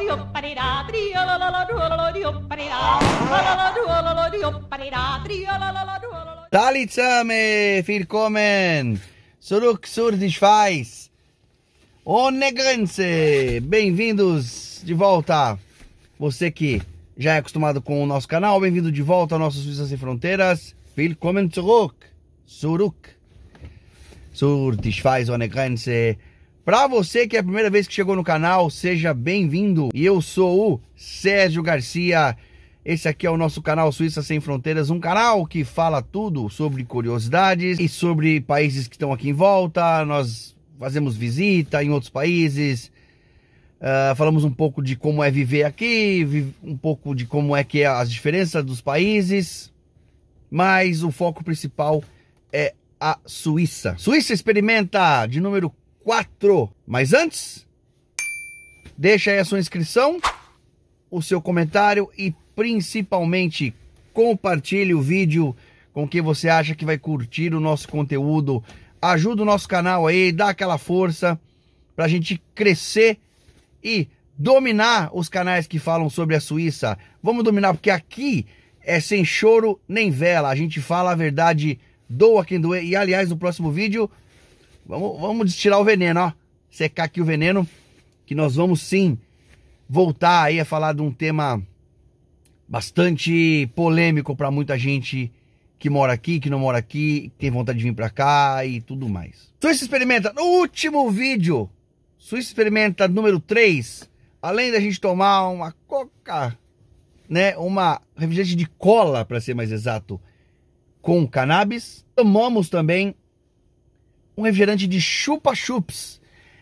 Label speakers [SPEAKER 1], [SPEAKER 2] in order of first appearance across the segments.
[SPEAKER 1] Tá, Talit Same, willkommen zurück zur die bem-vindos de volta. Você que já é acostumado com o nosso canal, bem-vindo de volta ao nosso Suíça Sem Fronteiras. Willkommen zurück, Suruk Zur die Onegrense. Para você que é a primeira vez que chegou no canal, seja bem-vindo. E eu sou o Sérgio Garcia. Esse aqui é o nosso canal Suíça Sem Fronteiras, um canal que fala tudo sobre curiosidades e sobre países que estão aqui em volta. Nós fazemos visita em outros países, uh, falamos um pouco de como é viver aqui, um pouco de como é que é as diferenças dos países. Mas o foco principal é a Suíça. Suíça experimenta de número 4. Mas antes, deixa aí a sua inscrição, o seu comentário e principalmente compartilhe o vídeo com quem você acha que vai curtir o nosso conteúdo. Ajuda o nosso canal aí, dá aquela força para a gente crescer e dominar os canais que falam sobre a Suíça. Vamos dominar, porque aqui é sem choro nem vela. A gente fala a verdade, doa quem doer. E aliás, no próximo vídeo Vamos, vamos tirar o veneno, ó. Secar aqui o veneno. Que nós vamos sim voltar aí a falar de um tema bastante polêmico para muita gente que mora aqui, que não mora aqui, que tem vontade de vir para cá e tudo mais. Suíça Experimenta, no último vídeo, Suíça Experimenta número 3, além da gente tomar uma coca, né, uma refrigerante de cola, para ser mais exato, com cannabis, tomamos também um refrigerante de chupa-chups.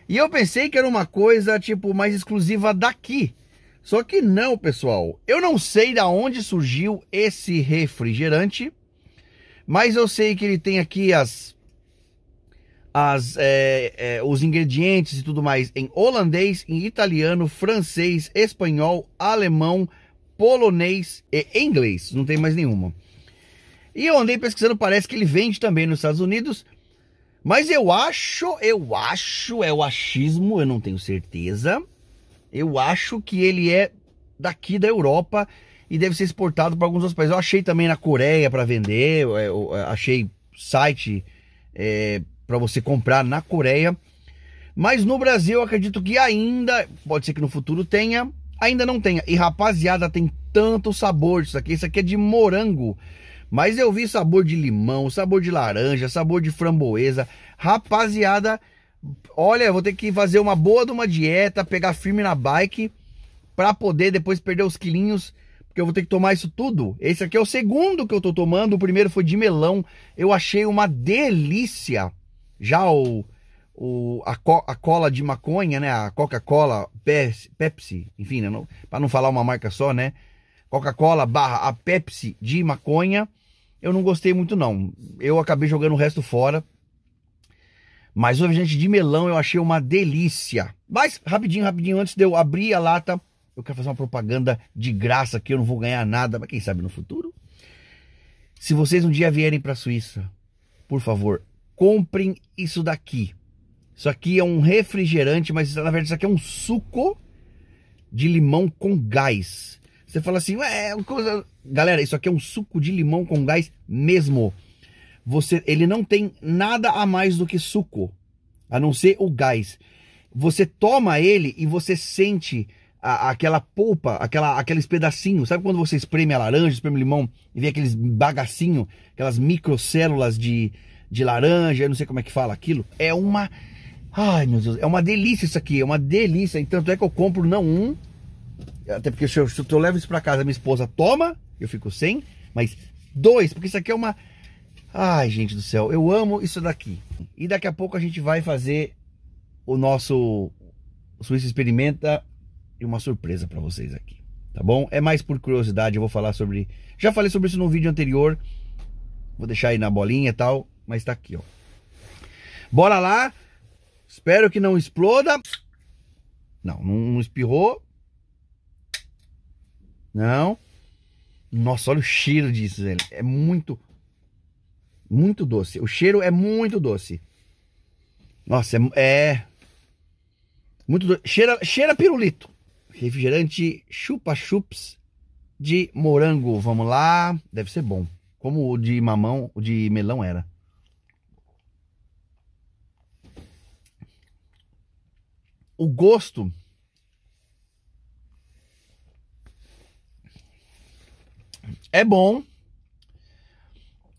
[SPEAKER 1] E eu pensei que era uma coisa, tipo, mais exclusiva daqui. Só que não, pessoal. Eu não sei da onde surgiu esse refrigerante, mas eu sei que ele tem aqui as, as é, é, os ingredientes e tudo mais em holandês, em italiano, francês, espanhol, alemão, polonês e inglês. Não tem mais nenhuma. E eu andei pesquisando, parece que ele vende também nos Estados Unidos. Mas eu acho, eu acho, é o achismo, eu não tenho certeza. Eu acho que ele é daqui da Europa e deve ser exportado para alguns outros países. Eu achei também na Coreia para vender, eu é, é, achei site é, para você comprar na Coreia. Mas no Brasil, eu acredito que ainda, pode ser que no futuro tenha, ainda não tenha. E rapaziada, tem tanto sabor isso aqui. Isso aqui é de morango. Mas eu vi sabor de limão, sabor de laranja, sabor de framboesa. Rapaziada, olha, vou ter que fazer uma boa de uma dieta, pegar firme na bike para poder depois perder os quilinhos, porque eu vou ter que tomar isso tudo. Esse aqui é o segundo que eu tô tomando, o primeiro foi de melão. Eu achei uma delícia. Já o, o a, co, a, cola de maconha, né? A Coca-Cola, Pepsi, Pepsi, enfim, né? para não falar uma marca só, né? Coca-Cola barra a Pepsi de maconha, eu não gostei muito não. Eu acabei jogando o resto fora. Mas o gente de melão eu achei uma delícia. Mas rapidinho, rapidinho, antes de eu abrir a lata, eu quero fazer uma propaganda de graça que eu não vou ganhar nada, mas quem sabe no futuro. Se vocês um dia vierem para a Suíça, por favor, comprem isso daqui. Isso aqui é um refrigerante, mas na verdade isso aqui é um suco de limão com gás. Você fala assim, ué, é coisa... galera, isso aqui é um suco de limão com gás mesmo. Você, ele não tem nada a mais do que suco, a não ser o gás. Você toma ele e você sente a, aquela polpa, aquela, aqueles pedacinhos. Sabe quando você espreme a laranja, espreme o limão e vê aqueles bagacinho, aquelas microcélulas de, de laranja, eu não sei como é que fala aquilo? É uma. Ai meu Deus, é uma delícia isso aqui, é uma delícia. Então, tanto é que eu compro não um, até porque se eu, se eu levo isso para casa, minha esposa toma, eu fico sem. Mas dois, porque isso aqui é uma. Ai, gente do céu, eu amo isso daqui. E daqui a pouco a gente vai fazer o nosso o Suíça Experimenta e uma surpresa para vocês aqui, tá bom? É mais por curiosidade, eu vou falar sobre. Já falei sobre isso no vídeo anterior. Vou deixar aí na bolinha e tal, mas tá aqui, ó. Bora lá. Espero que não exploda. Não, não espirrou. Não. Nossa, olha o cheiro disso, velho. É muito, muito doce. O cheiro é muito doce. Nossa, é, é muito doce. Cheira, cheira pirulito. Refrigerante chupa-chups de morango. Vamos lá. Deve ser bom. Como o de mamão, o de melão era. O gosto É bom,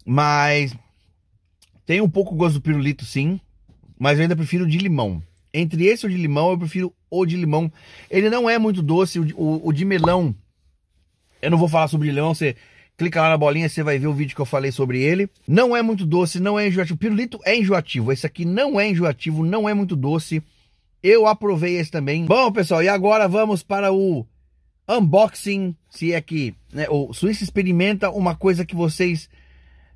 [SPEAKER 1] mas tem um pouco o gosto do pirulito, sim. Mas eu ainda prefiro o de limão. Entre esse e o de limão, eu prefiro o de limão. Ele não é muito doce. O de, o, o de melão, eu não vou falar sobre limão. Você clica lá na bolinha, você vai ver o vídeo que eu falei sobre ele. Não é muito doce, não é enjoativo. Pirulito é enjoativo. Esse aqui não é enjoativo, não é muito doce. Eu aprovei esse também. Bom, pessoal, e agora vamos para o unboxing, se é que, né, ou Suíça experimenta uma coisa que vocês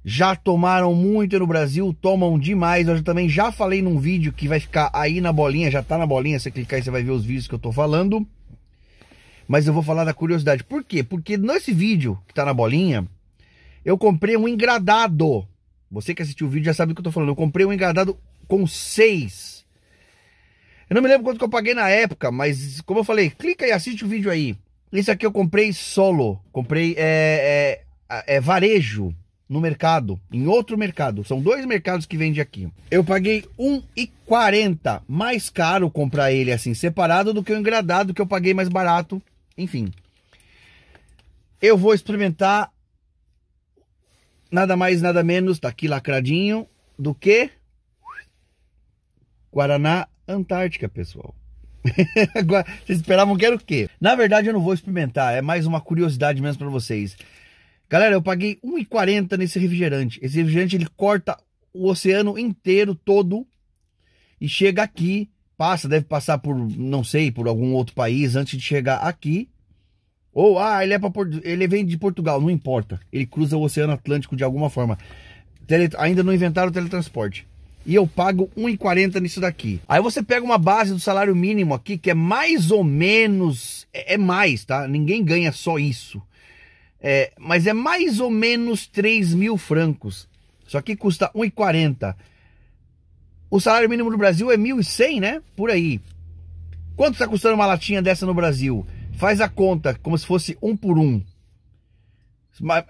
[SPEAKER 1] já tomaram muito no Brasil, tomam demais. Eu também já falei num vídeo que vai ficar aí na bolinha, já tá na bolinha, você clicar aí você vai ver os vídeos que eu tô falando. Mas eu vou falar da curiosidade. Por quê? Porque nesse vídeo que tá na bolinha, eu comprei um engradado. Você que assistiu o vídeo já sabe do que eu tô falando. Eu comprei um engradado com seis. Eu não me lembro quanto que eu paguei na época, mas como eu falei, clica e assiste o vídeo aí. Isso aqui eu comprei solo. Comprei é, é, é varejo no mercado, em outro mercado. São dois mercados que vende aqui. Eu paguei R$1,40. mais caro comprar ele assim separado do que o engradado que eu paguei mais barato. Enfim. Eu vou experimentar nada mais, nada menos, tá aqui lacradinho do que Guaraná Antártica, pessoal. Agora, vocês esperavam que era o quê? Na verdade, eu não vou experimentar, é mais uma curiosidade mesmo para vocês. Galera, eu paguei 1,40 nesse refrigerante. Esse refrigerante ele corta o oceano inteiro todo e chega aqui, passa, deve passar por, não sei, por algum outro país antes de chegar aqui. Ou ah, ele é para ele vem de Portugal, não importa. Ele cruza o oceano Atlântico de alguma forma. Tele, ainda não inventaram o teletransporte e eu pago 1,40 nisso daqui. Aí você pega uma base do salário mínimo aqui, que é mais ou menos, é, é mais, tá? Ninguém ganha só isso. É, mas é mais ou menos 3 mil francos. Isso aqui custa 1,40. O salário mínimo no Brasil é 1.100, né? Por aí. Quanto está custando uma latinha dessa no Brasil? Faz a conta, como se fosse um por um.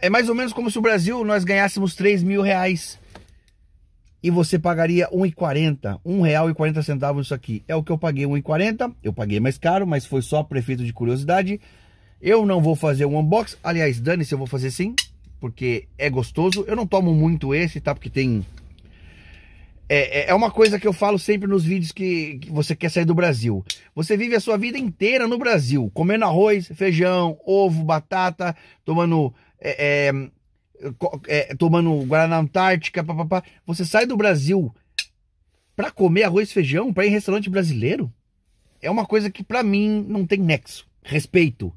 [SPEAKER 1] É mais ou menos como se o Brasil nós ganhássemos 3 mil reais e você pagaria R$ 1,40, R$ 1,40 isso aqui. É o que eu paguei, R$ 1,40. Eu paguei mais caro, mas foi só prefeito de curiosidade. Eu não vou fazer um unboxing. Aliás, dane-se, eu vou fazer sim, porque é gostoso. Eu não tomo muito esse, tá? Porque tem... É, é, é uma coisa que eu falo sempre nos vídeos que, que você quer sair do Brasil. Você vive a sua vida inteira no Brasil, comendo arroz, feijão, ovo, batata, tomando é, é, é, tomando Guaraná Antártica, Você sai do Brasil para comer arroz e feijão, para ir em restaurante brasileiro? É uma coisa que para mim não tem nexo. Respeito.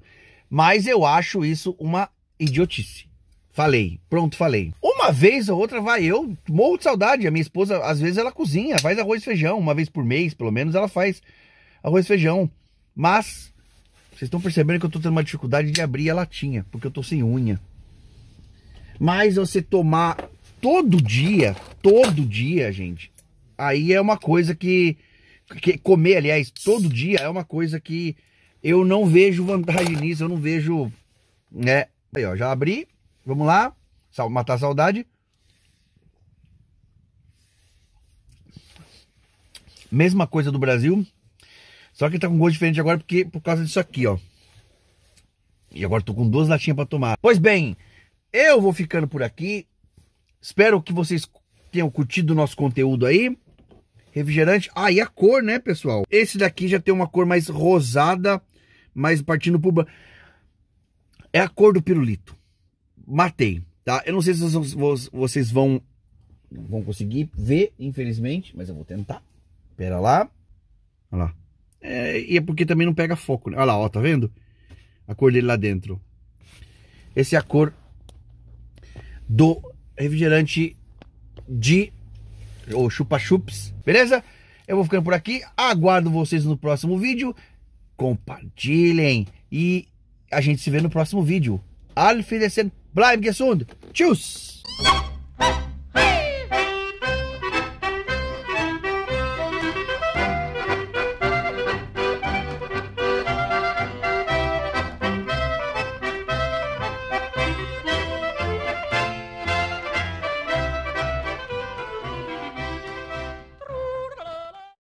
[SPEAKER 1] Mas eu acho isso uma idiotice. Falei, pronto, falei. Uma vez ou outra vai, eu morro de saudade. A minha esposa, às vezes, ela cozinha, faz arroz e feijão. Uma vez por mês, pelo menos, ela faz arroz e feijão. Mas, vocês estão percebendo que eu tô tendo uma dificuldade de abrir a latinha, porque eu tô sem unha. Mas você tomar todo dia, todo dia, gente, aí é uma coisa que, que comer, aliás, todo dia é uma coisa que eu não vejo vantagem nisso, eu não vejo, né? Aí, ó, já abri, vamos lá, matar a saudade. Mesma coisa do Brasil, só que tá com gosto diferente agora porque por causa disso aqui, ó. E agora tô com duas latinhas para tomar. Pois bem, eu vou ficando por aqui. Espero que vocês tenham curtido o nosso conteúdo aí. Refrigerante. Ah, e a cor, né, pessoal? Esse daqui já tem uma cor mais rosada, mais partindo pro... É a cor do pirulito. Matei, tá? Eu não sei se vocês vão, vão conseguir ver, infelizmente, mas eu vou tentar. Pera lá. Olha lá. É, e é porque também não pega foco. Né? Olha lá, ó, tá vendo? A cor dele lá dentro. Essa é a cor do refrigerante de ou chupa-chups, beleza? Eu vou ficando por aqui, aguardo vocês no próximo vídeo, compartilhem e a gente se vê no próximo vídeo. Auf Wiedersehen, bleiben gesund, tschüss!